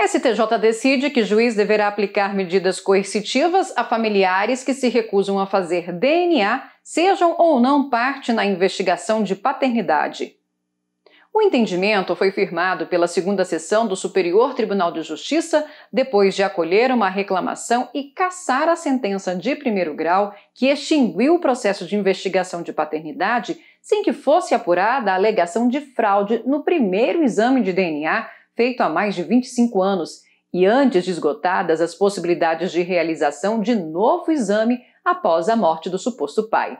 STJ decide que juiz deverá aplicar medidas coercitivas a familiares que se recusam a fazer DNA, sejam ou não parte na investigação de paternidade. O entendimento foi firmado pela segunda sessão do Superior Tribunal de Justiça depois de acolher uma reclamação e cassar a sentença de primeiro grau que extinguiu o processo de investigação de paternidade sem que fosse apurada a alegação de fraude no primeiro exame de DNA feito há mais de 25 anos e antes de esgotadas as possibilidades de realização de novo exame após a morte do suposto pai.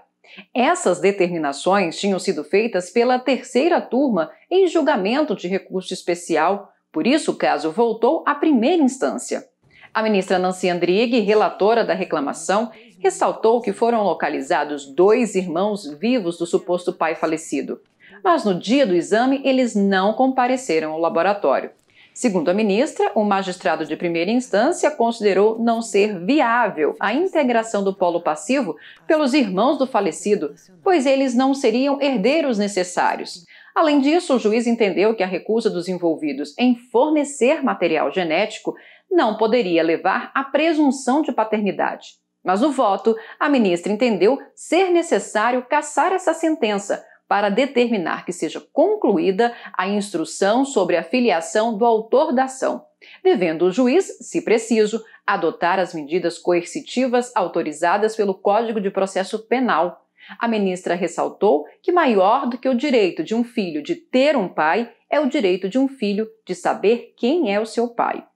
Essas determinações tinham sido feitas pela terceira turma em julgamento de recurso especial, por isso o caso voltou à primeira instância. A ministra Nancy Andrighi, relatora da reclamação, ressaltou que foram localizados dois irmãos vivos do suposto pai falecido mas no dia do exame eles não compareceram ao laboratório. Segundo a ministra, o magistrado de primeira instância considerou não ser viável a integração do polo passivo pelos irmãos do falecido, pois eles não seriam herdeiros necessários. Além disso, o juiz entendeu que a recusa dos envolvidos em fornecer material genético não poderia levar à presunção de paternidade. Mas no voto, a ministra entendeu ser necessário cassar essa sentença, para determinar que seja concluída a instrução sobre a filiação do autor da ação, devendo o juiz, se preciso, adotar as medidas coercitivas autorizadas pelo Código de Processo Penal. A ministra ressaltou que maior do que o direito de um filho de ter um pai é o direito de um filho de saber quem é o seu pai.